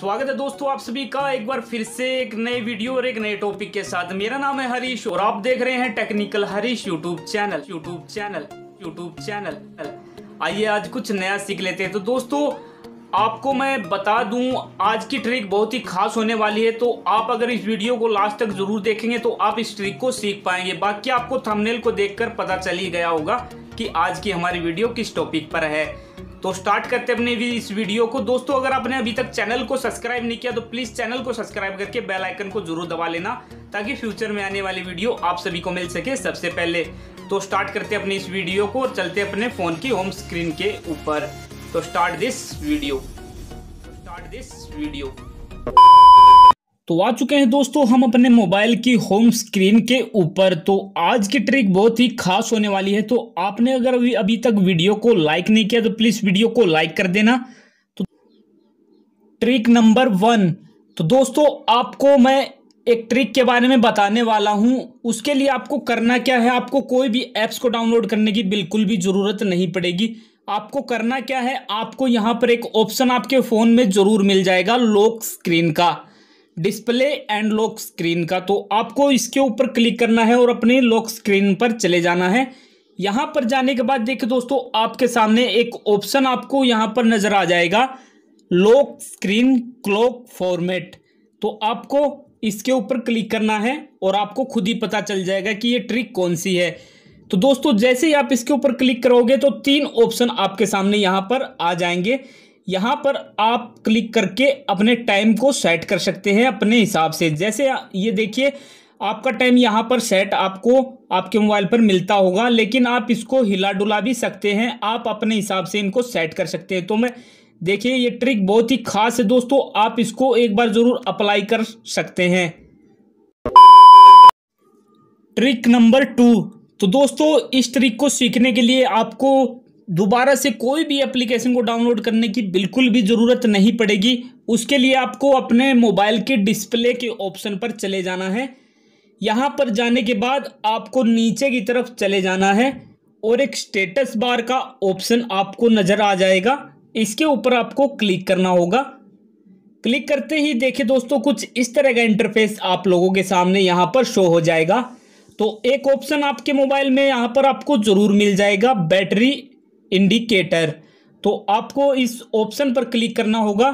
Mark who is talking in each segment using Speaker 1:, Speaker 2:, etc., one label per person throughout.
Speaker 1: स्वागत है दोस्तों आप सभी का एक बार फिर से एक नए वीडियो और एक नए टॉपिक के साथ मेरा नाम है हरीश और आप देख रहे हैं technical Harish YouTube channel YouTube channel YouTube channel आइए आज कुछ नया सीख लेते हैं तो दोस्तों आपको मैं बता दूं आज की ट्रिक बहुत ही खास होने वाली है तो आप अगर इस वीडियो को लास्ट तक जरूर देखेंगे तो आप इस ट्रिक को सीख पाएंगे बाकी आपको थमनेल को देख पता चल ही गया होगा कि आज की हमारी वीडियो किस टॉपिक पर है तो स्टार्ट करते अपने इस वीडियो को दोस्तों अगर आपने अभी तक चैनल को सब्सक्राइब नहीं किया तो प्लीज़ चैनल को सब्सक्राइब करके बेल आइकन को जरूर दबा लेना ताकि फ्यूचर में आने वाली वीडियो आप सभी को मिल सके सबसे पहले तो स्टार्ट करते अपने इस वीडियो को और चलते अपने फ़ोन की होम स्क्रीन के ऊपर तो start this video start this video तो आ चुके हैं दोस्तों हम अपने मोबाइल की होम स्क्रीन के ऊपर तो आज की ट्रिक बहुत ही खास होने वाली है तो आपने अगर अभी अभी तक वीडियो को लाइक नहीं किया तो प्लीज़ वीडियो को लाइक कर देना तो ट्रिक नंबर वन तो दोस्तों आपको मैं एक ट्रिक के बारे में बताने वाला हूं उसके लिए आपको करना क्या है आपको कोई भी एप्स को डाउनलोड करने की बिल्कुल भी ज़रूरत नहीं पड़ेगी आपको करना क्या है आपको यहाँ पर एक ऑप्शन आपके फ़ोन में ज़रूर मिल जाएगा लॉक स्क्रीन का डिस्प्ले एंड लॉक स्क्रीन का तो आपको इसके ऊपर क्लिक करना है और अपने लॉक स्क्रीन पर चले जाना है यहाँ पर जाने के बाद देखिए दोस्तों आपके सामने एक ऑप्शन आपको यहाँ पर नज़र आ जाएगा लॉक स्क्रीन क्लॉक फॉर्मेट तो आपको इसके ऊपर क्लिक करना है और आपको खुद ही पता चल जाएगा कि ये ट्रिक कौन सी है तो दोस्तों जैसे ही आप इसके ऊपर क्लिक करोगे तो तीन ऑप्शन आपके सामने यहाँ पर आ जाएंगे यहाँ पर आप क्लिक करके अपने टाइम को सेट कर सकते हैं अपने हिसाब से जैसे ये देखिए आपका टाइम यहाँ पर सेट आपको आपके मोबाइल पर मिलता होगा लेकिन आप इसको हिला डुला भी सकते हैं आप अपने हिसाब से इनको सेट कर सकते हैं तो मैं देखिए ये ट्रिक बहुत ही खास है दोस्तों आप इसको एक बार ज़रूर अप्लाई कर सकते हैं ट्रिक नंबर टू तो दोस्तों इस ट्रिक को सीखने के लिए आपको दोबारा से कोई भी एप्लीकेशन को डाउनलोड करने की बिल्कुल भी ज़रूरत नहीं पड़ेगी उसके लिए आपको अपने मोबाइल के डिस्प्ले के ऑप्शन पर चले जाना है यहाँ पर जाने के बाद आपको नीचे की तरफ चले जाना है और एक स्टेटस बार का ऑप्शन आपको नज़र आ जाएगा इसके ऊपर आपको क्लिक करना होगा क्लिक करते ही देखिए दोस्तों कुछ इस तरह का इंटरफेस आप लोगों के सामने यहाँ पर शो हो जाएगा तो एक ऑप्शन आपके मोबाइल में यहाँ पर आपको ज़रूर मिल जाएगा बैटरी इंडिकेटर तो आपको इस ऑप्शन पर क्लिक करना होगा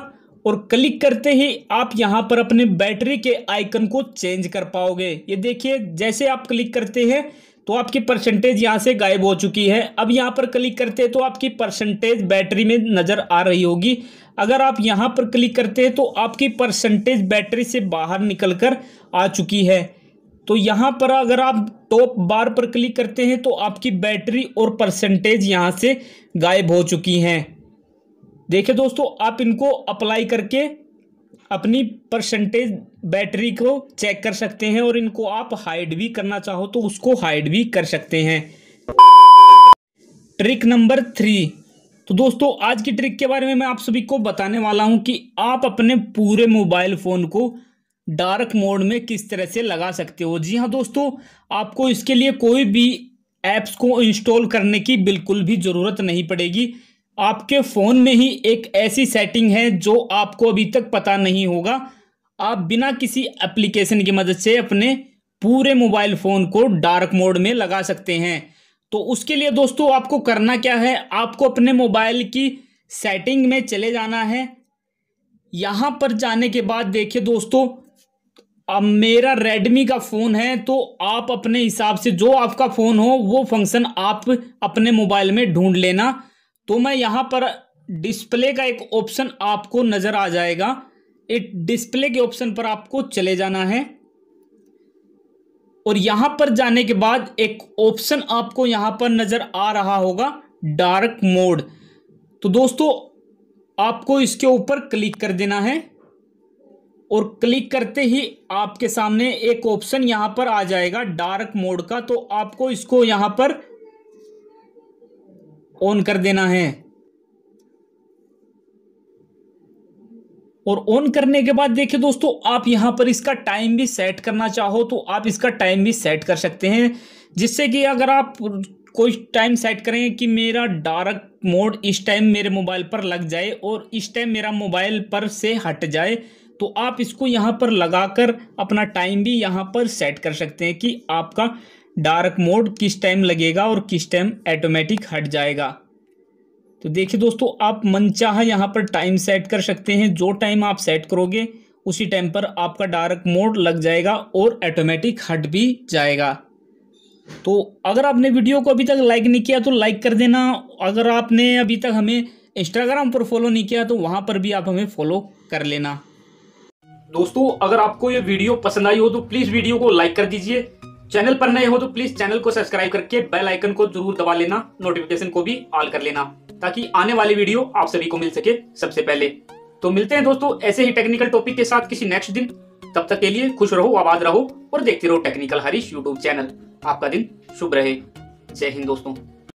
Speaker 1: और क्लिक करते ही आप यहाँ पर अपने बैटरी के आइकन को चेंज कर पाओगे ये देखिए जैसे आप क्लिक करते हैं तो आपकी परसेंटेज यहाँ से गायब हो चुकी है अब यहाँ पर क्लिक करते हैं तो आपकी परसेंटेज बैटरी में नज़र आ रही होगी अगर आप यहां पर क्लिक करते हैं तो आपकी परसेंटेज बैटरी से बाहर निकल कर आ चुकी है तो यहाँ पर अगर आप टॉप बार पर क्लिक करते हैं तो आपकी बैटरी और परसेंटेज यहाँ से गायब हो चुकी हैं देखिए दोस्तों आप इनको अप्लाई करके अपनी परसेंटेज बैटरी को चेक कर सकते हैं और इनको आप हाइड भी करना चाहो तो उसको हाइड भी कर सकते हैं ट्रिक नंबर थ्री तो दोस्तों आज की ट्रिक के बारे में मैं आप सभी को बताने वाला हूं कि आप अपने पूरे मोबाइल फ़ोन को डार्क मोड में किस तरह से लगा सकते हो जी हाँ दोस्तों आपको इसके लिए कोई भी ऐप्स को इंस्टॉल करने की बिल्कुल भी ज़रूरत नहीं पड़ेगी आपके फ़ोन में ही एक ऐसी सेटिंग है जो आपको अभी तक पता नहीं होगा आप बिना किसी एप्लीकेशन की मदद से अपने पूरे मोबाइल फ़ोन को डार्क मोड में लगा सकते हैं तो उसके लिए दोस्तों आपको करना क्या है आपको अपने मोबाइल की सेटिंग में चले जाना है यहाँ पर जाने के बाद देखिए दोस्तों अब मेरा रेडमी का फ़ोन है तो आप अपने हिसाब से जो आपका फ़ोन हो वो फंक्शन आप अपने मोबाइल में ढूंढ लेना तो मैं यहाँ पर डिस्प्ले का एक ऑप्शन आपको नज़र आ जाएगा एक डिस्प्ले के ऑप्शन पर आपको चले जाना है और यहाँ पर जाने के बाद एक ऑप्शन आपको यहाँ पर नज़र आ रहा होगा डार्क मोड तो दोस्तों आपको इसके ऊपर क्लिक कर देना है और क्लिक करते ही आपके सामने एक ऑप्शन यहां पर आ जाएगा डार्क मोड का तो आपको इसको यहां पर ऑन कर देना है और ऑन करने के बाद देखिए दोस्तों आप यहां पर इसका टाइम भी सेट करना चाहो तो आप इसका टाइम भी सेट कर सकते हैं जिससे कि अगर आप कोई टाइम सेट करें कि मेरा डार्क मोड इस टाइम मेरे मोबाइल पर लग जाए और इस टाइम मेरा मोबाइल पर से हट जाए तो आप इसको यहाँ पर लगाकर अपना टाइम भी यहाँ पर सेट कर सकते हैं कि आपका डार्क मोड किस टाइम लगेगा और किस टाइम ऐटोमेटिक हट जाएगा तो देखिए दोस्तों आप चाह यहाँ पर टाइम सेट कर सकते हैं जो टाइम आप सेट करोगे उसी टाइम पर आपका डार्क मोड लग जाएगा और ऐटोमेटिक हट भी जाएगा तो अगर आपने वीडियो को अभी तक लाइक नहीं किया तो लाइक कर देना अगर आपने अभी तक हमें इंस्टाग्राम पर फॉलो नहीं किया तो वहाँ पर भी आप हमें फॉलो कर लेना दोस्तों अगर आपको ये वीडियो पसंद आई हो तो प्लीज वीडियो को लाइक कर दीजिए चैनल पर नए हो तो प्लीज चैनल को सब्सक्राइब करके बेल आइकन को जरूर दबा लेना नोटिफिकेशन को भी ऑल कर लेना ताकि आने वाली वीडियो आप सभी को मिल सके सबसे पहले तो मिलते हैं दोस्तों ऐसे ही टेक्निकल टॉपिक के साथ किसी नेक्स्ट दिन तब तक के लिए खुश रहो आबाद रहो और देखते रहो टेक्निकल हरीश यूट्यूब चैनल आपका दिन शुभ रहे जय हिंद दोस्तों